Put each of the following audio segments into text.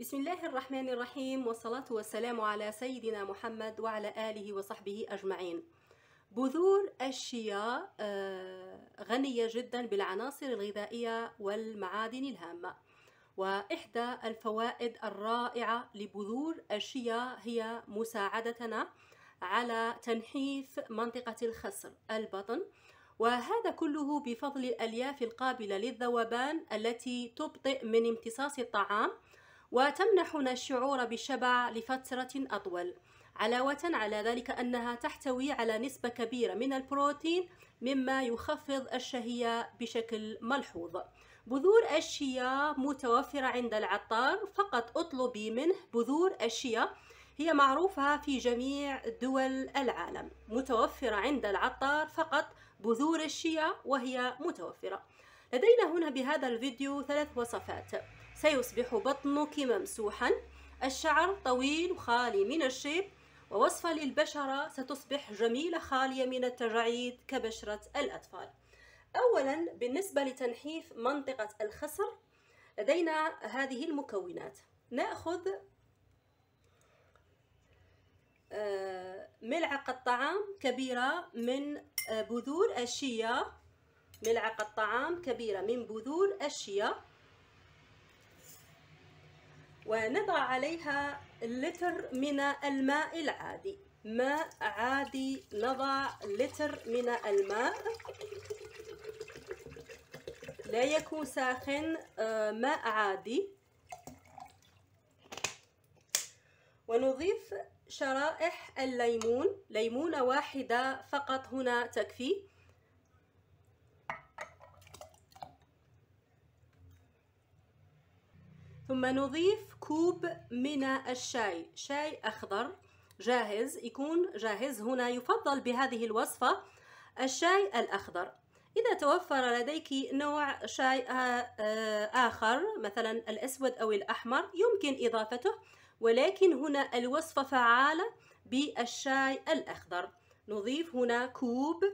بسم الله الرحمن الرحيم والصلاة والسلام على سيدنا محمد وعلى آله وصحبه أجمعين بذور الشيا آه، غنية جدا بالعناصر الغذائية والمعادن الهامة وإحدى الفوائد الرائعة لبذور الشيا هي مساعدتنا على تنحيف منطقة الخصر البطن وهذا كله بفضل الألياف القابلة للذوبان التي تبطئ من امتصاص الطعام وتمنحنا الشعور بالشبع لفترة أطول علاوة على ذلك أنها تحتوي على نسبة كبيرة من البروتين مما يخفض الشهية بشكل ملحوظ بذور الشيا متوفرة عند العطار فقط اطلبي منه بذور الشيا هي معروفة في جميع دول العالم متوفرة عند العطار فقط بذور الشيا وهي متوفرة لدينا هنا بهذا الفيديو ثلاث وصفات سيصبح بطنك ممسوحا الشعر طويل وخالي من الشيب ووصفة للبشرة ستصبح جميلة خالية من التجاعيد كبشرة الأطفال أولا بالنسبة لتنحيف منطقة الخصر لدينا هذه المكونات نأخذ آه، ملعقة طعام كبيرة من آه، بذور الشيا ملعقة طعام كبيرة من بذور الشيا ونضع عليها لتر من الماء العادي ماء عادي نضع لتر من الماء لا يكون ساخن آه، ماء عادي ونضيف شرائح الليمون ليمونة واحدة فقط هنا تكفي ثم نضيف كوب من الشاي شاي أخضر جاهز يكون جاهز هنا يفضل بهذه الوصفة الشاي الأخضر إذا توفر لديك نوع شاي آه، آه، آخر مثلا الأسود أو الأحمر يمكن إضافته ولكن هنا الوصفة فعالة بالشاي الأخضر نضيف هنا كوب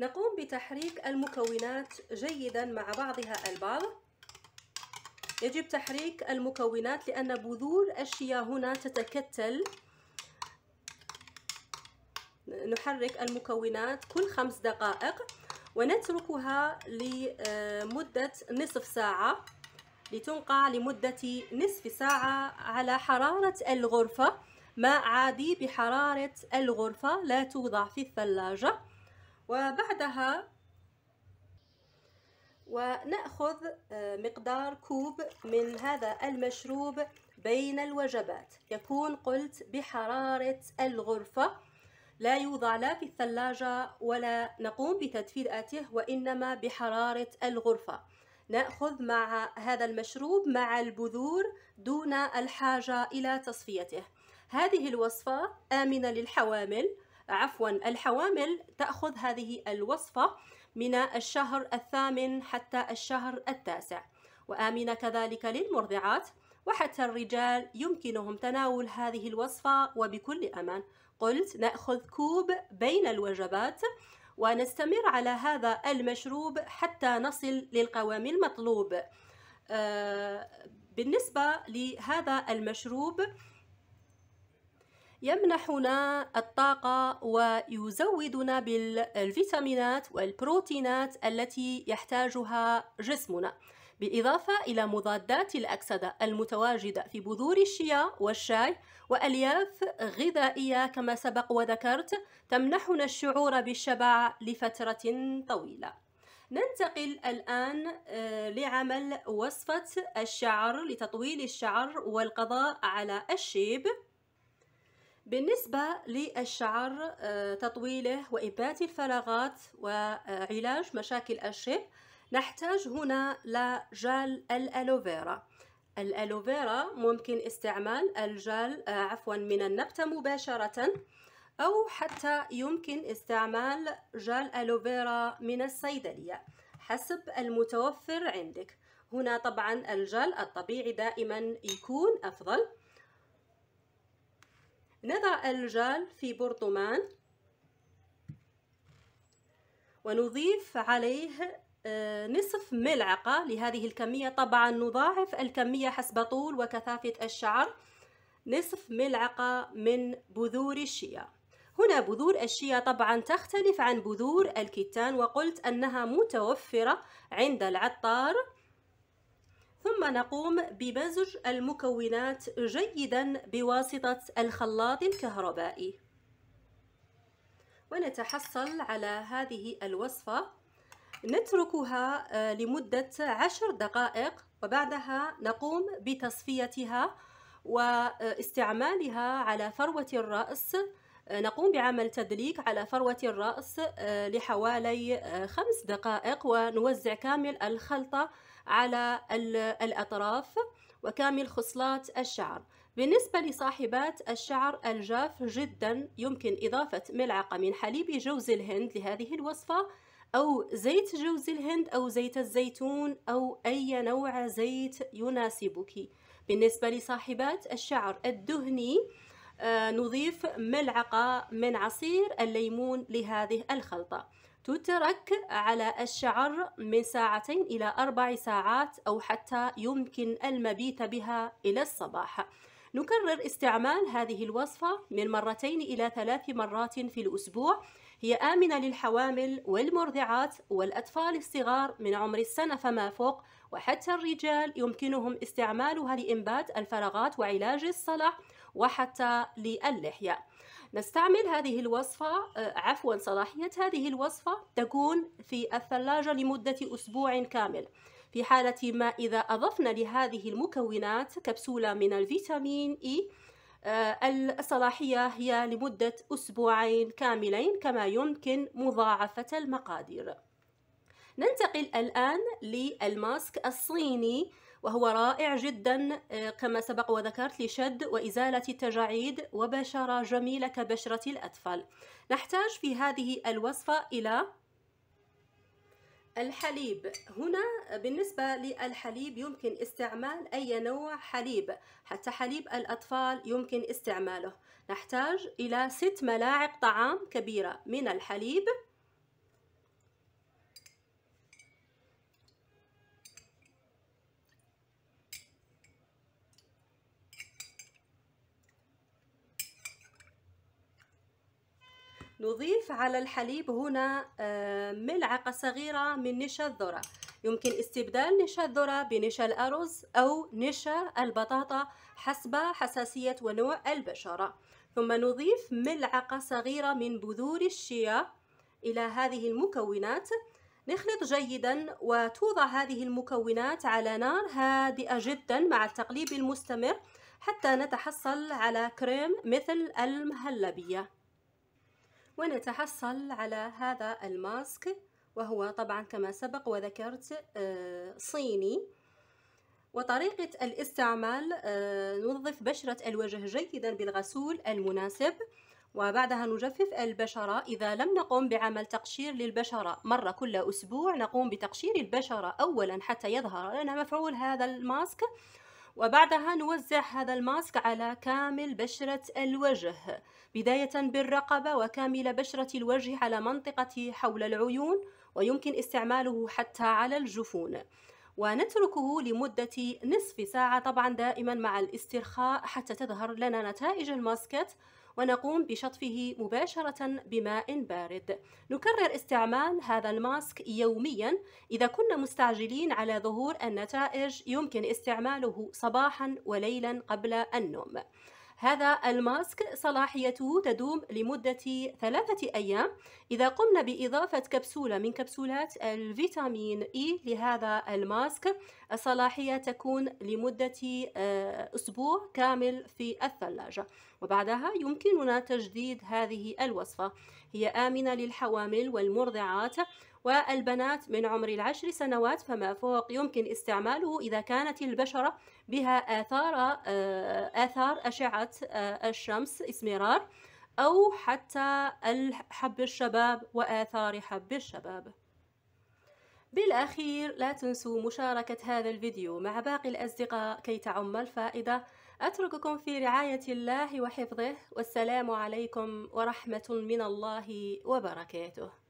نقوم بتحريك المكونات جيدا مع بعضها البعض يجب تحريك المكونات لأن بذور الشيا هنا تتكتل نحرك المكونات كل خمس دقائق ونتركها لمدة نصف ساعة لتنقع لمدة نصف ساعة على حرارة الغرفة ماء عادي بحرارة الغرفة لا توضع في الثلاجة وبعدها ونأخذ آه، مقدار كوب من هذا المشروب بين الوجبات يكون قلت بحرارة الغرفة لا يوضع لا في الثلاجة ولا نقوم بتدفئته وإنما بحرارة الغرفة نأخذ مع هذا المشروب مع البذور دون الحاجة إلى تصفيته هذه الوصفة آمنة للحوامل عفوا الحوامل تأخذ هذه الوصفة من الشهر الثامن حتى الشهر التاسع وآمنة كذلك للمرضعات وحتى الرجال يمكنهم تناول هذه الوصفة وبكل أمان قلت نأخذ كوب بين الوجبات ونستمر على هذا المشروب حتى نصل للقوام المطلوب آه، بالنسبة لهذا المشروب يمنحنا الطاقة ويزودنا بالفيتامينات والبروتينات التي يحتاجها جسمنا بالإضافة إلى مضادات الأكسدة المتواجدة في بذور الشيا والشاي وألياف غذائية كما سبق وذكرت تمنحنا الشعور بالشبع لفترة طويلة ننتقل الآن آه، لعمل وصفة الشعر لتطويل الشعر والقضاء على الشيب بالنسبة للشعر آه، تطويله وإبات الفراغات وعلاج مشاكل الشيب نحتاج هنا لجال الألوفيرا الألوفيرا ممكن استعمال الجال آه، عفوا من النبتة مباشرة أو حتى يمكن استعمال جال ألوفيرا من الصيدلية حسب المتوفر عندك هنا طبعا الجل الطبيعي دائما يكون أفضل نضع الجل في برطمان ونضيف عليه آه، نصف ملعقة لهذه الكمية طبعا نضاعف الكمية حسب طول وكثافة الشعر نصف ملعقة من بذور الشيا هنا بذور الشيا طبعا تختلف عن بذور الكتان وقلت أنها متوفرة عند العطار ثم نقوم بمزج المكونات جيدا بواسطة الخلاط الكهربائي ونتحصل على هذه الوصفة نتركها آه، لمدة عشر دقائق وبعدها نقوم بتصفيتها واستعمالها على فروة الرأس آه، نقوم بعمل تدليك على فروة الرأس آه، لحوالي خمس دقائق ونوزع كامل الخلطة على الأطراف وكامل خصلات الشعر بالنسبة لصاحبات الشعر الجاف جدا يمكن إضافة ملعقة من حليب جوز الهند لهذه الوصفة أو زيت جوز الهند أو زيت الزيتون أو أي نوع زيت يناسبك بالنسبة لصاحبات الشعر الدهني آه، نضيف ملعقة من عصير الليمون لهذه الخلطة تترك على الشعر من ساعتين إلى أربع ساعات أو حتى يمكن المبيت بها إلى الصباح نكرر استعمال هذه الوصفة من مرتين إلى ثلاث مرات في الأسبوع هي آمنة للحوامل والمرضعات والأطفال الصغار من عمر السنة فما فوق وحتى الرجال يمكنهم استعمالها لإنبات الفراغات وعلاج الصلع وحتى للحية نستعمل هذه الوصفة آه، عفوا صلاحية هذه الوصفة تكون في الثلاجة لمدة أسبوع كامل في حالة ما إذا أضفنا لهذه المكونات كبسولة من الفيتامين إي آه، الصلاحية هي لمدة أسبوعين كاملين كما يمكن مضاعفة المقادير ننتقل الآن للماسك الصيني وهو رائع جدا آه، كما سبق وذكرت لشد وإزالة التجاعيد وبشرة جميلة كبشرة الأطفال نحتاج في هذه الوصفة إلى الحليب هنا بالنسبة للحليب يمكن استعمال أي نوع حليب حتى حليب الأطفال يمكن استعماله نحتاج إلى ست ملاعق طعام كبيرة من الحليب نضيف على الحليب هنا آه، ملعقة صغيرة من نشا الذرة يمكن استبدال نشا الذرة بنشا الأرز أو نشا البطاطا حسب حساسية ونوع البشرة ثم نضيف ملعقة صغيرة من بذور الشيا إلى هذه المكونات نخلط جيدا وتوضع هذه المكونات على نار هادئة جدا مع التقليب المستمر حتى نتحصل على كريم مثل المهلبية ونتحصل على هذا الماسك وهو طبعا كما سبق وذكرت آه، صيني وطريقة الاستعمال آه، ننظف بشرة الوجه جيدا بالغسول المناسب وبعدها نجفف البشرة إذا لم نقم بعمل تقشير للبشرة مرة كل أسبوع نقوم بتقشير البشرة أولا حتى يظهر لنا مفعول هذا الماسك وبعدها نوزع هذا الماسك على كامل بشرة الوجه بداية بالرقبة وكامل بشرة الوجه على منطقة حول العيون ويمكن استعماله حتى على الجفون ونتركه لمدة نصف ساعة طبعا دائما مع الاسترخاء حتى تظهر لنا نتائج الماسكت ونقوم بشطفه مباشرة بماء بارد نكرر استعمال هذا الماسك يوميا إذا كنا مستعجلين على ظهور النتائج يمكن استعماله صباحا وليلا قبل النوم هذا الماسك صلاحيته تدوم لمدة ثلاثة أيام إذا قمنا بإضافة كبسولة من كبسولات الفيتامين إي e لهذا الماسك الصلاحية تكون لمدة آه، أسبوع كامل في الثلاجة وبعدها يمكننا تجديد هذه الوصفة هي آمنة للحوامل والمرضعات والبنات من عمر العشر سنوات فما فوق يمكن استعماله إذا كانت البشرة بها آثار آه، آثار أشعة آه، الشمس اسمرار أو حتى حب الشباب وآثار حب الشباب بالأخير لا تنسوا مشاركة هذا الفيديو مع باقي الأصدقاء كي تعم الفائدة أترككم في رعاية الله وحفظه والسلام عليكم ورحمة من الله وبركاته